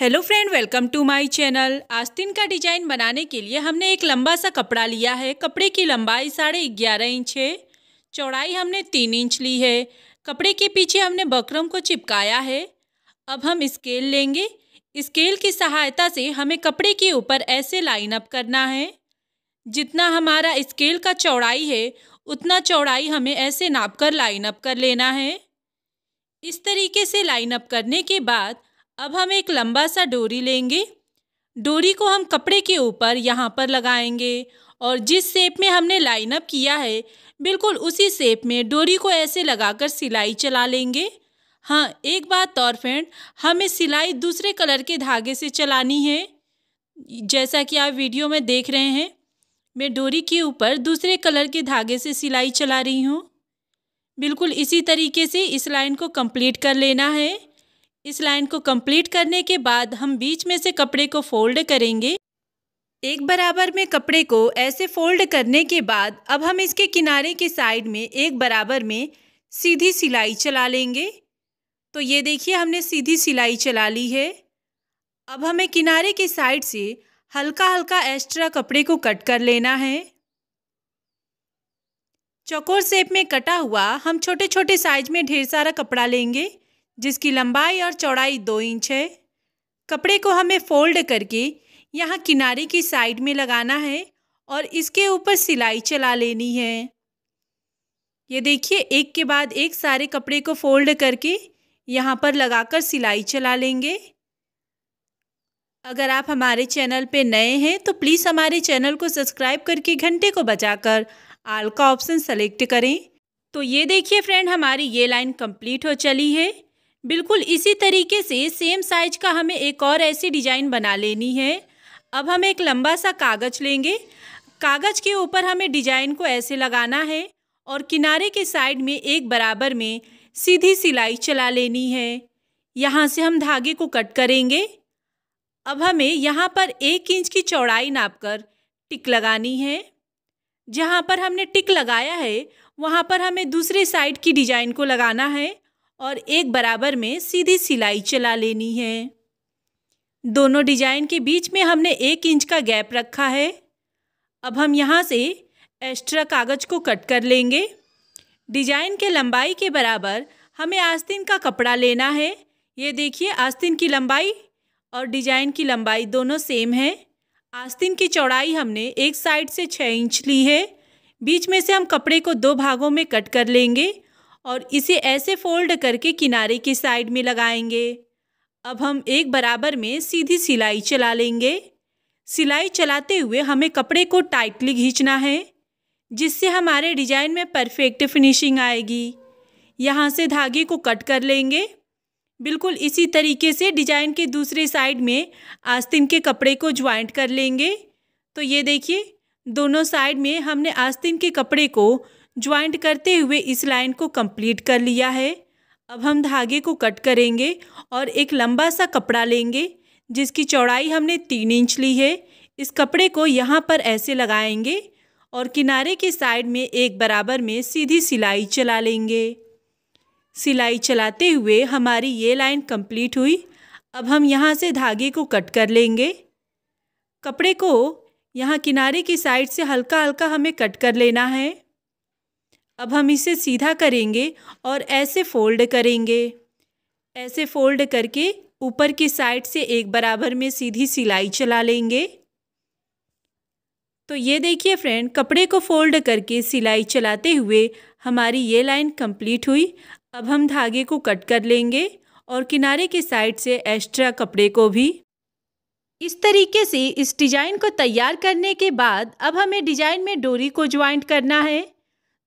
hello friend welcome to my channel आस्तीन का design बनाने के लिए हमने एक लंबा सा कपड़ा लिया है कपड़े की लंबाई साढ़े ग्यारह इंच है चौड़ाई हमने तीन इंच ली है कपड़े के पीछे हमने बकरम को चिपकाया है अब हम स्केल लेंगे स्केल की सहायता से हमें कपड़े के ऊपर ऐसे लाइन अप करना है जितना हमारा स्केल का चौड़ाई है उतना चौड़ाई हमें ऐसे नाप कर लाइन अप कर लेना है इस तरीके से लाइन अप करने के बाद अब हम एक लंबा सा डोरी लेंगे डोरी को हम कपड़े के ऊपर यहाँ पर लगाएंगे और जिस शेप में हमने लाइनअप किया है बिल्कुल उसी शेप में डोरी को ऐसे लगाकर सिलाई चला लेंगे हाँ एक बात और फ्रेंड हमें सिलाई दूसरे कलर के धागे से चलानी है जैसा कि आप वीडियो में देख रहे हैं मैं डोरी के ऊपर दूसरे कलर के धागे से सिलाई चला रही हूँ बिल्कुल इसी तरीके से इस लाइन को कंप्लीट कर लेना है इस लाइन को कंप्लीट करने के बाद हम बीच में से कपड़े को फोल्ड करेंगे एक बराबर में कपड़े को ऐसे फोल्ड करने के बाद अब हम इसके किनारे के साइड में एक बराबर में सीधी सिलाई चला लेंगे तो ये देखिए हमने सीधी सिलाई चला ली है अब हमें किनारे के साइड से हल्का हल्का एक्स्ट्रा कपड़े को कट कर लेना है चौकोर शेप में कटा हुआ हम छोटे छोटे साइज में ढेर सारा कपड़ा लेंगे जिसकी लंबाई और चौड़ाई दो इंच है कपड़े को हमें फोल्ड करके यहाँ किनारे की साइड में लगाना है और इसके ऊपर सिलाई चला लेनी है ये देखिए एक के बाद एक सारे कपड़े को फोल्ड करके यहाँ पर लगाकर सिलाई चला लेंगे अगर आप हमारे चैनल पे नए हैं तो प्लीज़ हमारे चैनल को सब्सक्राइब करके घंटे को बजाकर आल का ऑप्शन सेलेक्ट करें तो ये देखिए फ्रेंड हमारी ये लाइन कंप्लीट हो चली है बिल्कुल इसी तरीके से सेम साइज का हमें एक और ऐसी डिजाइन बना लेनी है अब हम एक लंबा सा कागज़ लेंगे कागज़ के ऊपर हमें डिजाइन को ऐसे लगाना है और किनारे के साइड में एक बराबर में सीधी सिलाई चला लेनी है यहाँ से हम धागे को कट करेंगे अब हमें यहाँ पर एक इंच की चौड़ाई नापकर टिक लगानी है जहाँ पर हमने टिक लगाया है वहाँ पर हमें दूसरे साइड की डिजाइन को लगाना है और एक बराबर में सीधी सिलाई चला लेनी है दोनों डिजाइन के बीच में हमने एक इंच का गैप रखा है अब हम यहाँ से एक्स्ट्रा कागज़ को कट कर लेंगे डिजाइन के लंबाई के बराबर हमें आस्तीन का कपड़ा लेना है ये देखिए आस्तीन की लंबाई और डिजाइन की लंबाई दोनों सेम है आस्तीन की चौड़ाई हमने एक साइड से छः इंच ली है बीच में से हम कपड़े को दो भागों में कट कर लेंगे और इसे ऐसे फोल्ड करके किनारे की साइड में लगाएंगे अब हम एक बराबर में सीधी सिलाई चला लेंगे सिलाई चलाते हुए हमें कपड़े को टाइटली खींचना है जिससे हमारे डिजाइन में परफेक्ट फिनिशिंग आएगी यहाँ से धागे को कट कर लेंगे बिल्कुल इसी तरीके से डिजाइन के दूसरे साइड में आस्तीन के कपड़े को ज्वाइंट कर लेंगे तो ये देखिए दोनों साइड में हमने आस्तीन के कपड़े को ज्वाइंट करते हुए इस लाइन को कंप्लीट कर लिया है अब हम धागे को कट करेंगे और एक लंबा सा कपड़ा लेंगे जिसकी चौड़ाई हमने तीन इंच ली है इस कपड़े को यहाँ पर ऐसे लगाएंगे और किनारे के साइड में एक बराबर में सीधी सिलाई चला लेंगे सिलाई चलाते हुए हमारी ये लाइन कंप्लीट हुई अब हम यहाँ से धागे को कट कर लेंगे कपड़े को यहाँ किनारे की साइड से हल्का हल्का हमें कट कर लेना है अब हम इसे सीधा करेंगे और ऐसे फोल्ड करेंगे ऐसे फोल्ड करके ऊपर की साइड से एक बराबर में सीधी सिलाई चला लेंगे तो ये देखिए फ्रेंड कपड़े को फोल्ड करके सिलाई चलाते हुए हमारी ये लाइन कंप्लीट हुई अब हम धागे को कट कर लेंगे और किनारे के साइड से एक्स्ट्रा कपड़े को भी इस तरीके से इस डिज़ाइन को तैयार करने के बाद अब हमें डिज़ाइन में डोरी को ज्वाइंट करना है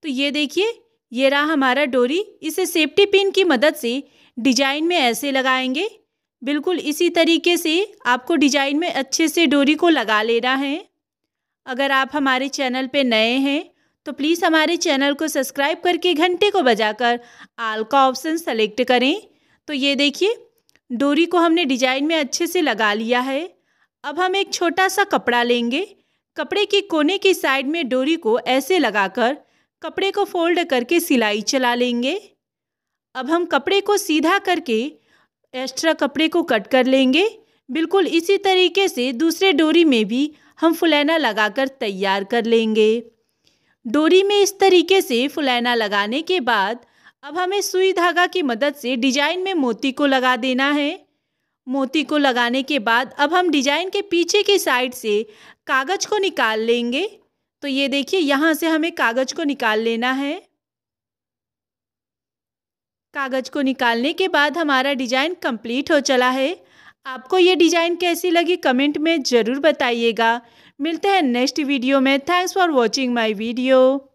तो ये देखिए ये रहा हमारा डोरी इसे सेफ्टी पिन की मदद से डिजाइन में ऐसे लगाएंगे बिल्कुल इसी तरीके से आपको डिजाइन में अच्छे से डोरी को लगा लेना है अगर आप हमारे चैनल पे नए हैं तो प्लीज़ हमारे चैनल को सब्सक्राइब करके घंटे को बजाकर आल का ऑप्शन सेलेक्ट करें तो ये देखिए डोरी को हमने डिजाइन में अच्छे से लगा लिया है अब हम एक छोटा सा कपड़ा लेंगे कपड़े के कोने की साइड में डोरी को ऐसे लगाकर कपड़े को फोल्ड करके सिलाई चला लेंगे अब हम कपड़े को सीधा करके एक्स्ट्रा कपड़े को कट कर लेंगे बिल्कुल इसी तरीके से दूसरे डोरी में भी हम फुलैना लगाकर तैयार कर लेंगे डोरी में इस तरीके से फुलैना लगाने के बाद अब हमें सुई धागा की मदद से डिजाइन में मोती को लगा देना है मोती को लगाने के बाद अब हम डिजाइन के पीछे की साइड से कागज़ को निकाल लेंगे तो ये देखिए यहाँ से हमें कागज़ को निकाल लेना है कागज़ को निकालने के बाद हमारा डिज़ाइन कंप्लीट हो चला है आपको ये डिज़ाइन कैसी लगी कमेंट में ज़रूर बताइएगा मिलते हैं नेक्स्ट वीडियो में thanks for watching my video